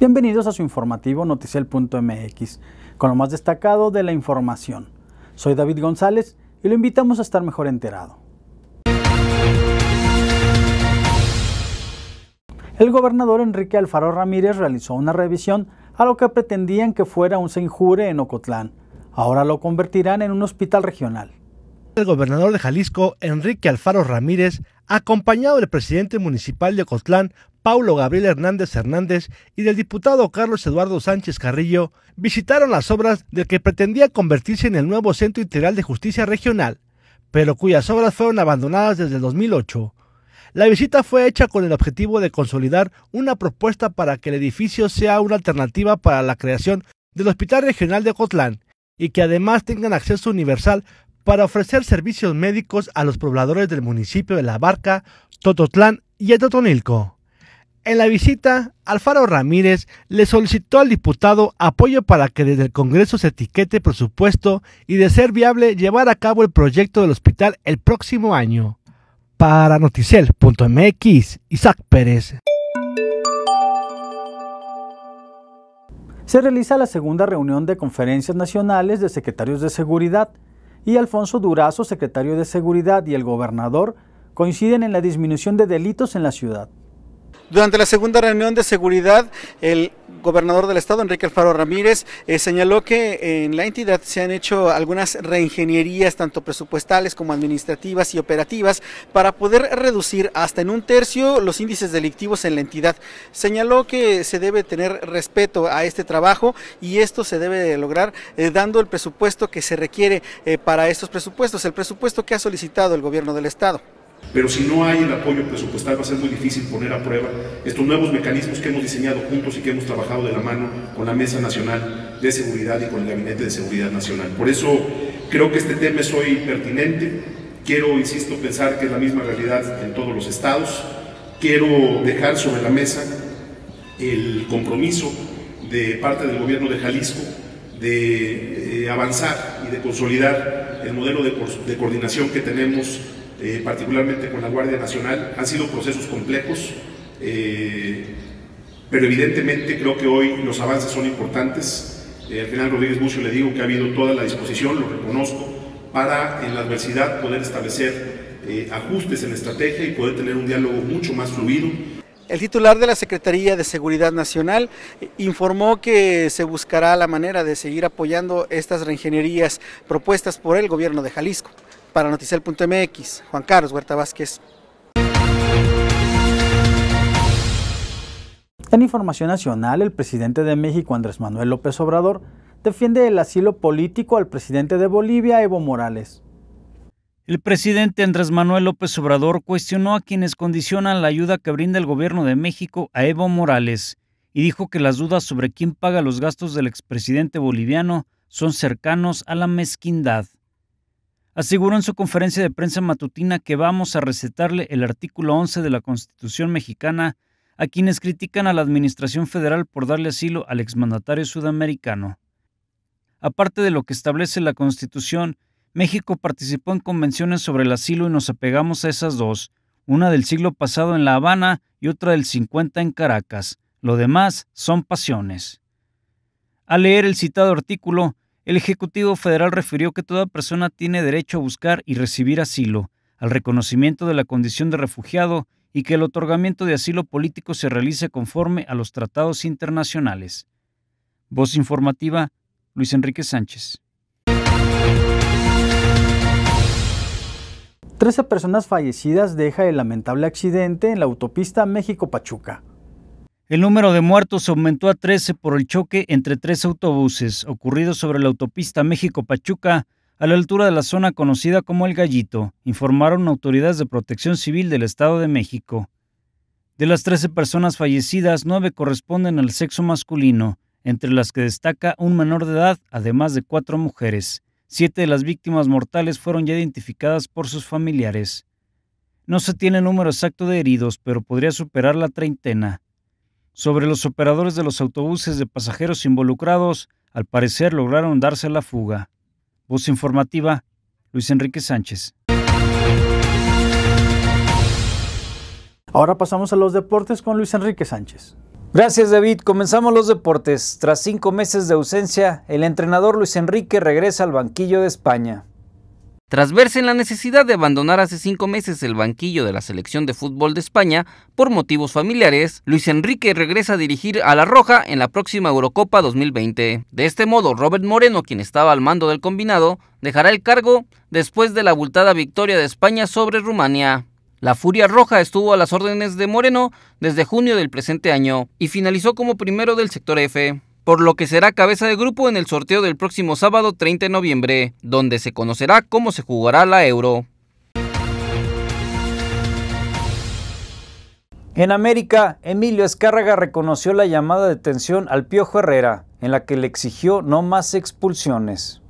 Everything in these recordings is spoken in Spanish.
Bienvenidos a su informativo Noticiel.mx, con lo más destacado de la información. Soy David González y lo invitamos a estar mejor enterado. El gobernador Enrique Alfaro Ramírez realizó una revisión a lo que pretendían que fuera un injure en Ocotlán. Ahora lo convertirán en un hospital regional. El gobernador de Jalisco, Enrique Alfaro Ramírez, acompañado del presidente municipal de Ocotlán, Paulo Gabriel Hernández Hernández, y del diputado Carlos Eduardo Sánchez Carrillo, visitaron las obras del que pretendía convertirse en el nuevo Centro Integral de Justicia Regional, pero cuyas obras fueron abandonadas desde el 2008. La visita fue hecha con el objetivo de consolidar una propuesta para que el edificio sea una alternativa para la creación del Hospital Regional de Ocotlán y que además tengan acceso universal para ofrecer servicios médicos a los pobladores del municipio de La Barca, Tototlán y Totonilco. En la visita, Alfaro Ramírez le solicitó al diputado apoyo para que desde el Congreso se etiquete presupuesto y de ser viable llevar a cabo el proyecto del hospital el próximo año. Para noticel.mx, Isaac Pérez. Se realiza la segunda reunión de conferencias nacionales de secretarios de seguridad y Alfonso Durazo, secretario de Seguridad, y el gobernador coinciden en la disminución de delitos en la ciudad. Durante la segunda reunión de seguridad, el gobernador del estado, Enrique Alfaro Ramírez, eh, señaló que eh, en la entidad se han hecho algunas reingenierías, tanto presupuestales como administrativas y operativas, para poder reducir hasta en un tercio los índices delictivos en la entidad. Señaló que se debe tener respeto a este trabajo y esto se debe lograr eh, dando el presupuesto que se requiere para estos presupuestos, el presupuesto que ha solicitado el gobierno del estado. Pero si no hay el apoyo presupuestal va a ser muy difícil poner a prueba estos nuevos mecanismos que hemos diseñado juntos y que hemos trabajado de la mano con la Mesa Nacional de Seguridad y con el Gabinete de Seguridad Nacional. Por eso creo que este tema es hoy pertinente. Quiero, insisto, pensar que es la misma realidad en todos los estados. Quiero dejar sobre la mesa el compromiso de parte del gobierno de Jalisco de eh, avanzar y de consolidar el modelo de, coordinación que tenemos eh, particularmente con la Guardia Nacional. Han sido procesos complejos, eh, pero evidentemente creo que hoy los avances son importantes. Eh, al final Rodríguez Bucio le digo que ha habido toda la disposición, lo reconozco, para en la adversidad poder establecer ajustes en la estrategia y poder tener un diálogo mucho más fluido. El titular de la Secretaría de Seguridad Nacional informó que se buscará la manera de seguir apoyando estas reingenierías propuestas por el gobierno de Jalisco. Para Noticiel.mx, Juan Carlos Huerta Vázquez. En información nacional, el presidente de México, Andrés Manuel López Obrador, defiende el asilo político al presidente de Bolivia, Evo Morales. El presidente Andrés Manuel López Obrador cuestionó a quienes condicionan la ayuda que brinda el gobierno de México a Evo Morales y dijo que las dudas sobre quién paga los gastos del expresidente boliviano son cercanos a la mezquindad aseguró en su conferencia de prensa matutina que vamos a recetarle el artículo 11 de la Constitución mexicana a quienes critican a la Administración federal por darle asilo al exmandatario sudamericano. Aparte de lo que establece la Constitución, México participó en convenciones sobre el asilo y nos apegamos a esas dos, una del siglo pasado en La Habana y otra del 50 en Caracas. Lo demás son pasiones. Al leer el citado artículo, el Ejecutivo Federal refirió que toda persona tiene derecho a buscar y recibir asilo, al reconocimiento de la condición de refugiado y que el otorgamiento de asilo político se realice conforme a los tratados internacionales. Voz informativa, Luis Enrique Sánchez. Trece personas fallecidas deja el lamentable accidente en la autopista México-Pachuca. El número de muertos aumentó a 13 por el choque entre tres autobuses ocurrido sobre la autopista México-Pachuca a la altura de la zona conocida como El Gallito, informaron autoridades de protección civil del Estado de México. De las 13 personas fallecidas, 9 corresponden al sexo masculino, entre las que destaca un menor de edad, además de cuatro mujeres. Siete de las víctimas mortales fueron ya identificadas por sus familiares. No se tiene número exacto de heridos, pero podría superar la treintena sobre los operadores de los autobuses de pasajeros involucrados, al parecer lograron darse la fuga. Voz informativa, Luis Enrique Sánchez. Ahora pasamos a los deportes con Luis Enrique Sánchez. Gracias David, comenzamos los deportes. Tras cinco meses de ausencia, el entrenador Luis Enrique regresa al banquillo de España tras verse en la necesidad de abandonar hace cinco meses el banquillo de la selección de fútbol de España por motivos familiares, Luis Enrique regresa a dirigir a La Roja en la próxima Eurocopa 2020. De este modo, Robert Moreno, quien estaba al mando del combinado, dejará el cargo después de la abultada victoria de España sobre Rumania. La Furia Roja estuvo a las órdenes de Moreno desde junio del presente año y finalizó como primero del sector F por lo que será cabeza de grupo en el sorteo del próximo sábado 30 de noviembre, donde se conocerá cómo se jugará la Euro. En América, Emilio Escárraga reconoció la llamada de atención al Piojo Herrera, en la que le exigió no más expulsiones.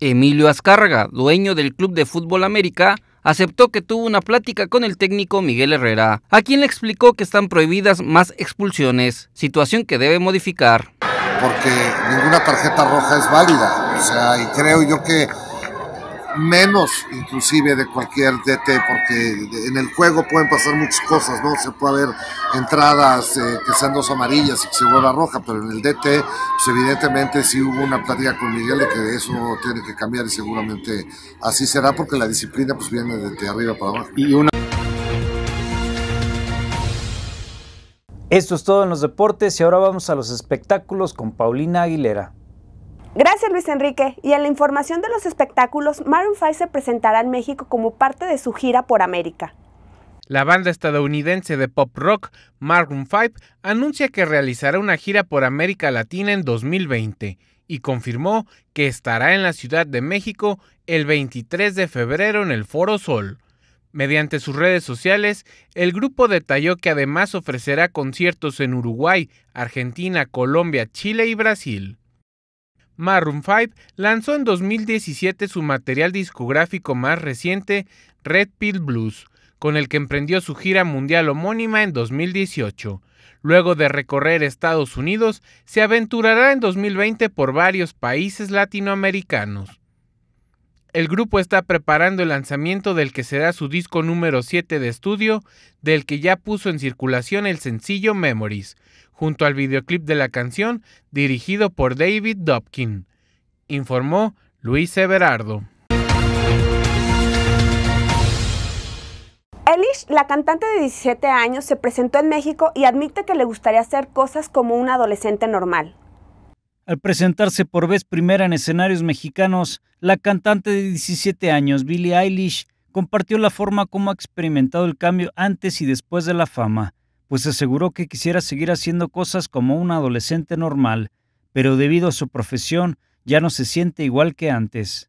Emilio Azcárraga, dueño del Club de Fútbol América, aceptó que tuvo una plática con el técnico Miguel Herrera, a quien le explicó que están prohibidas más expulsiones, situación que debe modificar porque ninguna tarjeta roja es válida. O sea, y creo yo que menos inclusive de cualquier DT, porque en el juego pueden pasar muchas cosas, ¿no? Se puede haber entradas eh, que sean dos amarillas y que se vuelva roja, pero en el DT, pues, evidentemente si hubo una plática con Miguel que eso tiene que cambiar y seguramente así será, porque la disciplina pues viene de, arriba para abajo. Y Esto es todo en los deportes y ahora vamos a los espectáculos con Paulina Aguilera. Gracias Luis Enrique. Y en la información de los espectáculos, Maroon 5 se presentará en México como parte de su gira por América. La banda estadounidense de pop rock Maroon 5 anuncia que realizará una gira por América Latina en 2020 y confirmó que estará en la Ciudad de México el 23 de febrero en el Foro Sol. Mediante sus redes sociales, el grupo detalló que además ofrecerá conciertos en Uruguay, Argentina, Colombia, Chile y Brasil. Maroon 5 lanzó en 2017 su material discográfico más reciente, Red Pill Blues, con el que emprendió su gira mundial homónima en 2018. Luego de recorrer Estados Unidos, se aventurará en 2020 por varios países latinoamericanos. El grupo está preparando el lanzamiento del que será su disco número 7 de estudio, del que ya puso en circulación el sencillo Memories, junto al videoclip de la canción dirigido por David Dobkin, informó Luis Everardo. Elish, la cantante de 17 años, se presentó en México y admite que le gustaría hacer cosas como un adolescente normal. Al presentarse por vez primera en escenarios mexicanos, la cantante de 17 años, Billie Eilish, compartió la forma como ha experimentado el cambio antes y después de la fama, pues aseguró que quisiera seguir haciendo cosas como un adolescente normal, pero debido a su profesión ya no se siente igual que antes.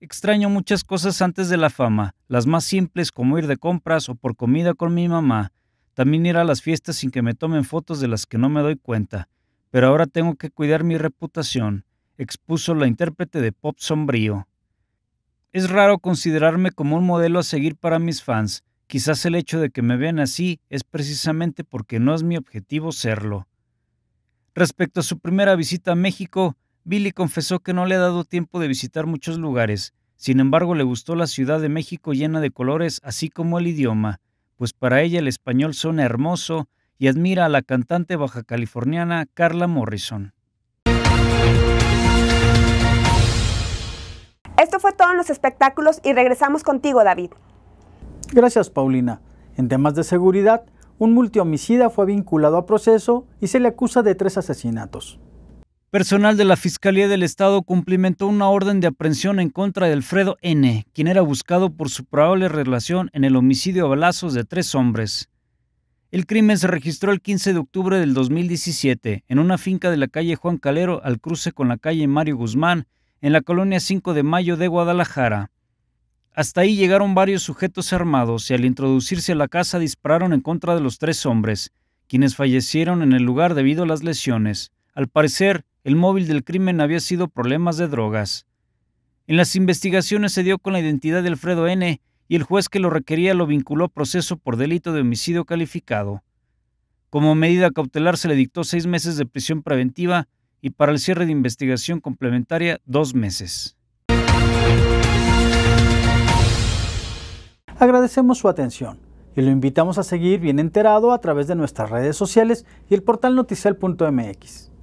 Extraño muchas cosas antes de la fama, las más simples como ir de compras o por comida con mi mamá, también ir a las fiestas sin que me tomen fotos de las que no me doy cuenta, pero ahora tengo que cuidar mi reputación, expuso la intérprete de pop sombrío. Es raro considerarme como un modelo a seguir para mis fans, quizás el hecho de que me vean así es precisamente porque no es mi objetivo serlo. Respecto a su primera visita a México, Billy confesó que no le ha dado tiempo de visitar muchos lugares, sin embargo le gustó la Ciudad de México llena de colores así como el idioma, pues para ella el español suena hermoso y admira a la cantante baja californiana Carla Morrison. Esto fue todo en los espectáculos y regresamos contigo, David. Gracias, Paulina. En temas de seguridad, un multihomicida fue vinculado a proceso y se le acusa de tres asesinatos. Personal de la Fiscalía del Estado cumplimentó una orden de aprehensión en contra de Alfredo N., quien era buscado por su probable relación en el homicidio a balazos de tres hombres. El crimen se registró el 15 de octubre del 2017 en una finca de la calle Juan Calero al cruce con la calle Mario Guzmán en la colonia 5 de Mayo de Guadalajara. Hasta ahí llegaron varios sujetos armados y al introducirse a la casa dispararon en contra de los tres hombres, quienes fallecieron en el lugar debido a las lesiones. Al parecer, el móvil del crimen había sido problemas de drogas. En las investigaciones se dio con la identidad de Alfredo N., y el juez que lo requería lo vinculó a proceso por delito de homicidio calificado. Como medida cautelar se le dictó seis meses de prisión preventiva y para el cierre de investigación complementaria dos meses. Agradecemos su atención y lo invitamos a seguir bien enterado a través de nuestras redes sociales y el portal noticial.mx.